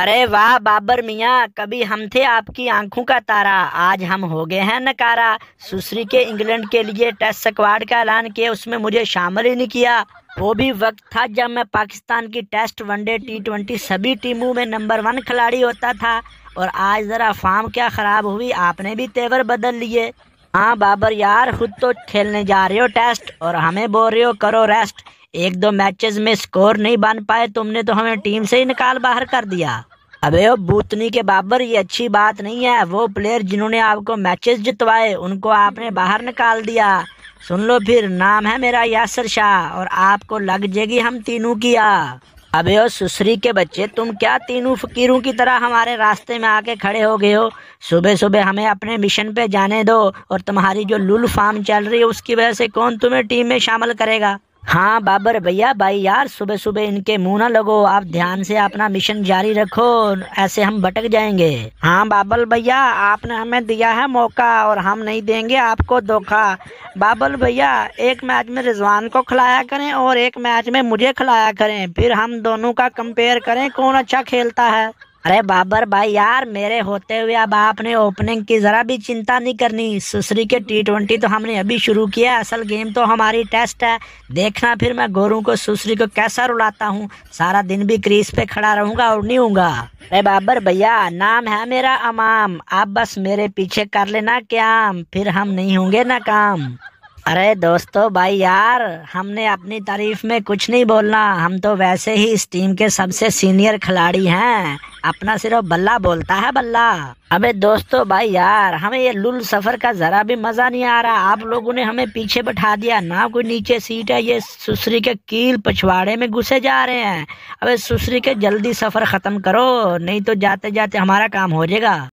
अरे वाह बाबर मियाँ कभी हम थे आपकी आंखों का तारा आज हम हो गए हैं नकारा सुसरी के इंग्लैंड के लिए टेस्ट स्क्वाड का ऐलान किया उसमें मुझे शामिल ही नहीं किया वो भी वक्त था जब मैं पाकिस्तान की टेस्ट वनडे टी ट्वेंटी सभी टीमों में नंबर वन खिलाड़ी होता था और आज ज़रा फार्म क्या ख़राब हुई आपने भी तेवर बदल लिए हाँ बाबर यार खुद तो खेलने जा रहे हो टेस्ट और हमें बोल रहे हो करो रेस्ट एक दो मैचेस में स्कोर नहीं बन पाए तुमने तो हमें टीम से ही निकाल बाहर कर दिया अबे ओ बूतनी के बाबर ये अच्छी बात नहीं है वो प्लेयर जिन्होंने आपको मैचेस जितवाए उनको आपने बाहर निकाल दिया सुन लो फिर नाम है मेरा यासर शाह और आपको लग जाएगी हम तीनों की आ अबे ओ सुसरी के बच्चे तुम क्या तीनों फकीरों की तरह हमारे रास्ते में आके खड़े हो गए हो सुबह सुबह हमें अपने मिशन पे जाने दो और तुम्हारी जो लुल फार्म चल रही है उसकी वजह से कौन तुम्हें टीम में शामिल करेगा हाँ बाबर भैया भाई यार सुबह सुबह इनके मुंह ना लगो आप ध्यान से अपना मिशन जारी रखो ऐसे हम भटक जाएंगे हाँ बाबल भैया आपने हमें दिया है मौका और हम नहीं देंगे आपको धोखा बाबल भैया एक मैच में रिजवान को खिलाया करें और एक मैच में मुझे खिलाया करें फिर हम दोनों का कंपेयर करें कौन अच्छा खेलता है अरे बाबर भाई यार मेरे होते हुए अब आपने ओपनिंग की ज़रा भी चिंता नहीं करनी सुसरी के टी ट्वेंटी तो हमने अभी शुरू किया असल गेम तो हमारी टेस्ट है देखना फिर मैं गोरू को सुसरी को कैसा रुलाता हूँ सारा दिन भी क्रीज पे खड़ा रहूंगा और नहीं हूँगा अरे बाबर भैया नाम है मेरा अमाम आप बस मेरे पीछे कर लेना क्या फिर हम नहीं होंगे ना काम अरे दोस्तों भाई यार हमने अपनी तारीफ में कुछ नहीं बोलना हम तो वैसे ही इस टीम के सबसे सीनियर खिलाड़ी हैं अपना सिर्फ बल्ला बोलता है बल्ला अबे दोस्तों भाई यार हमें ये लुल सफर का जरा भी मजा नहीं आ रहा आप लोगों ने हमें पीछे बैठा दिया ना कोई नीचे सीट है ये सुसरी के कील पछवाड़े में घुसे जा रहे हैं अबे सुसरी के जल्दी सफर खत्म करो नहीं तो जाते जाते हमारा काम हो जाएगा